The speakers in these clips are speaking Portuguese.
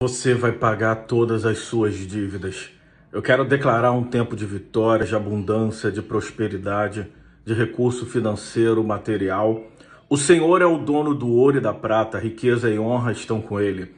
Você vai pagar todas as suas dívidas. Eu quero declarar um tempo de vitória, de abundância, de prosperidade, de recurso financeiro, material. O Senhor é o dono do ouro e da prata, riqueza e honra estão com ele.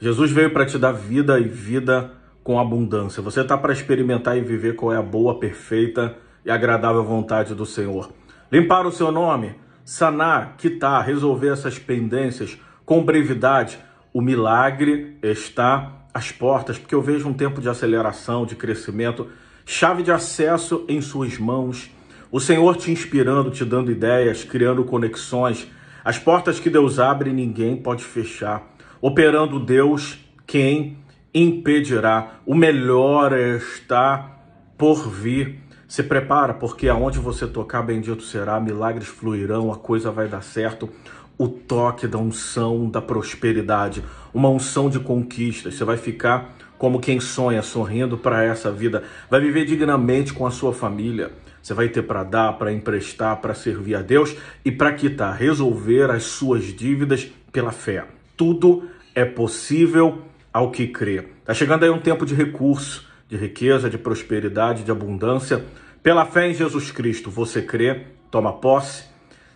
Jesus veio para te dar vida e vida com abundância. Você está para experimentar e viver qual é a boa, perfeita e agradável vontade do Senhor. Limpar o seu nome, sanar, quitar, resolver essas pendências com brevidade o milagre está às portas, porque eu vejo um tempo de aceleração, de crescimento, chave de acesso em suas mãos, o Senhor te inspirando, te dando ideias, criando conexões, as portas que Deus abre ninguém pode fechar, operando Deus quem impedirá. O melhor está por vir. Se prepara, porque aonde você tocar, bendito será, milagres fluirão, a coisa vai dar certo o toque da unção da prosperidade, uma unção de conquistas. Você vai ficar como quem sonha, sorrindo para essa vida. Vai viver dignamente com a sua família. Você vai ter para dar, para emprestar, para servir a Deus e para quitar, resolver as suas dívidas pela fé. Tudo é possível ao que crê. Está chegando aí um tempo de recurso, de riqueza, de prosperidade, de abundância. Pela fé em Jesus Cristo, você crê, toma posse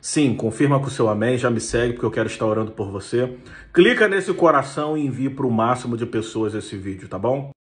Sim, confirma com o seu amém, já me segue porque eu quero estar orando por você. Clica nesse coração e envie para o máximo de pessoas esse vídeo, tá bom?